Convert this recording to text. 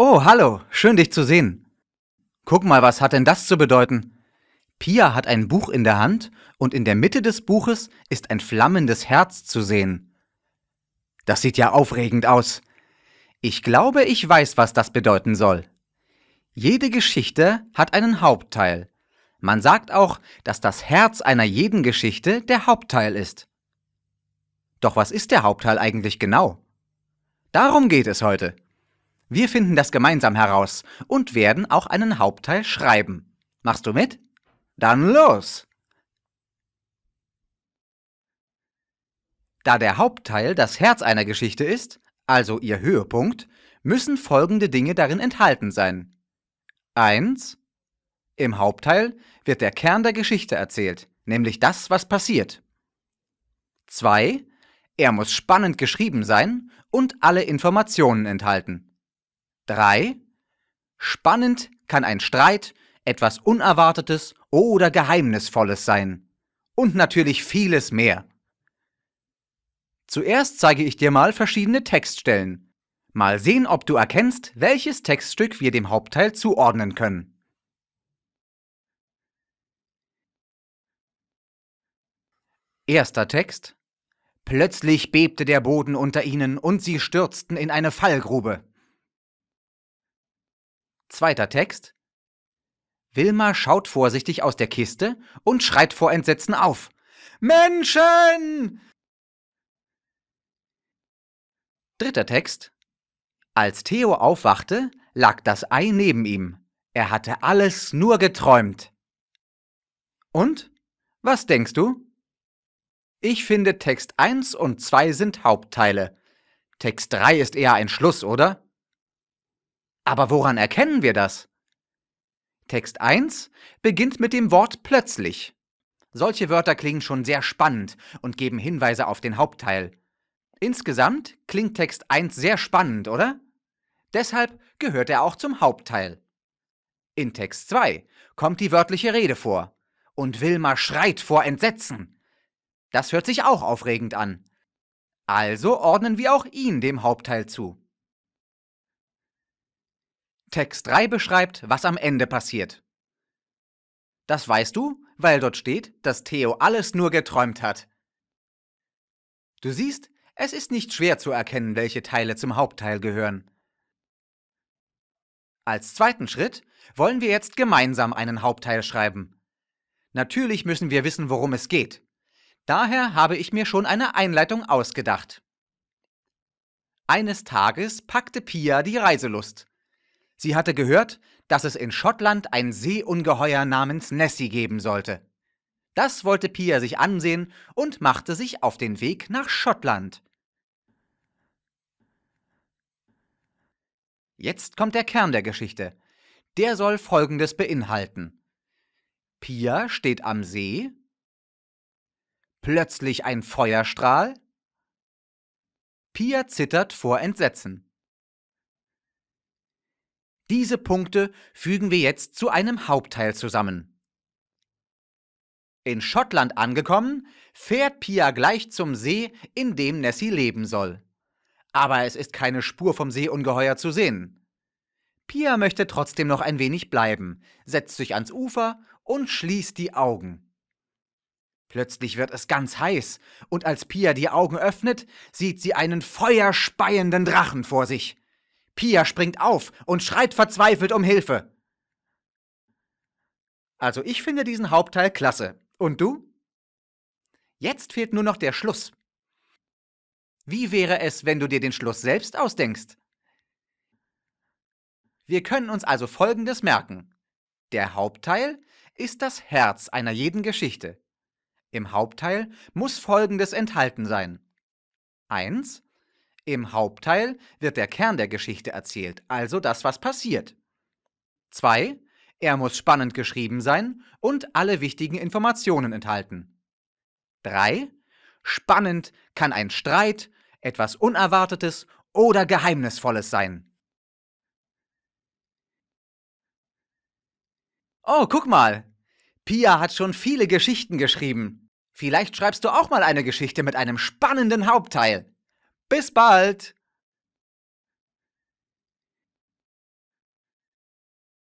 Oh, hallo, schön dich zu sehen. Guck mal, was hat denn das zu bedeuten? Pia hat ein Buch in der Hand und in der Mitte des Buches ist ein flammendes Herz zu sehen. Das sieht ja aufregend aus. Ich glaube, ich weiß, was das bedeuten soll. Jede Geschichte hat einen Hauptteil. Man sagt auch, dass das Herz einer jeden Geschichte der Hauptteil ist. Doch was ist der Hauptteil eigentlich genau? Darum geht es heute. Wir finden das gemeinsam heraus und werden auch einen Hauptteil schreiben. Machst du mit? Dann los! Da der Hauptteil das Herz einer Geschichte ist, also ihr Höhepunkt, müssen folgende Dinge darin enthalten sein. 1. Im Hauptteil wird der Kern der Geschichte erzählt, nämlich das, was passiert. 2. Er muss spannend geschrieben sein und alle Informationen enthalten. 3. Spannend kann ein Streit, etwas Unerwartetes oder Geheimnisvolles sein. Und natürlich vieles mehr. Zuerst zeige ich dir mal verschiedene Textstellen. Mal sehen, ob du erkennst, welches Textstück wir dem Hauptteil zuordnen können. Erster Text Plötzlich bebte der Boden unter ihnen und sie stürzten in eine Fallgrube. Zweiter Text. Wilma schaut vorsichtig aus der Kiste und schreit vor Entsetzen auf. Menschen! Dritter Text. Als Theo aufwachte, lag das Ei neben ihm. Er hatte alles nur geträumt. Und? Was denkst du? Ich finde Text 1 und 2 sind Hauptteile. Text 3 ist eher ein Schluss, oder? Aber woran erkennen wir das? Text 1 beginnt mit dem Wort plötzlich. Solche Wörter klingen schon sehr spannend und geben Hinweise auf den Hauptteil. Insgesamt klingt Text 1 sehr spannend, oder? Deshalb gehört er auch zum Hauptteil. In Text 2 kommt die wörtliche Rede vor und Wilma schreit vor Entsetzen. Das hört sich auch aufregend an. Also ordnen wir auch ihn dem Hauptteil zu. Text 3 beschreibt, was am Ende passiert. Das weißt du, weil dort steht, dass Theo alles nur geträumt hat. Du siehst, es ist nicht schwer zu erkennen, welche Teile zum Hauptteil gehören. Als zweiten Schritt wollen wir jetzt gemeinsam einen Hauptteil schreiben. Natürlich müssen wir wissen, worum es geht. Daher habe ich mir schon eine Einleitung ausgedacht. Eines Tages packte Pia die Reiselust. Sie hatte gehört, dass es in Schottland ein Seeungeheuer namens Nessie geben sollte. Das wollte Pia sich ansehen und machte sich auf den Weg nach Schottland. Jetzt kommt der Kern der Geschichte. Der soll Folgendes beinhalten. Pia steht am See, plötzlich ein Feuerstrahl, Pia zittert vor Entsetzen. Diese Punkte fügen wir jetzt zu einem Hauptteil zusammen. In Schottland angekommen, fährt Pia gleich zum See, in dem Nessie leben soll. Aber es ist keine Spur vom Seeungeheuer zu sehen. Pia möchte trotzdem noch ein wenig bleiben, setzt sich ans Ufer und schließt die Augen. Plötzlich wird es ganz heiß, und als Pia die Augen öffnet, sieht sie einen feuerspeienden Drachen vor sich. Pia springt auf und schreit verzweifelt um Hilfe. Also ich finde diesen Hauptteil klasse. Und du? Jetzt fehlt nur noch der Schluss. Wie wäre es, wenn du dir den Schluss selbst ausdenkst? Wir können uns also Folgendes merken. Der Hauptteil ist das Herz einer jeden Geschichte. Im Hauptteil muss Folgendes enthalten sein. 1. Im Hauptteil wird der Kern der Geschichte erzählt, also das, was passiert. 2. Er muss spannend geschrieben sein und alle wichtigen Informationen enthalten. 3. Spannend kann ein Streit, etwas Unerwartetes oder Geheimnisvolles sein. Oh, guck mal! Pia hat schon viele Geschichten geschrieben. Vielleicht schreibst du auch mal eine Geschichte mit einem spannenden Hauptteil. Bis bald!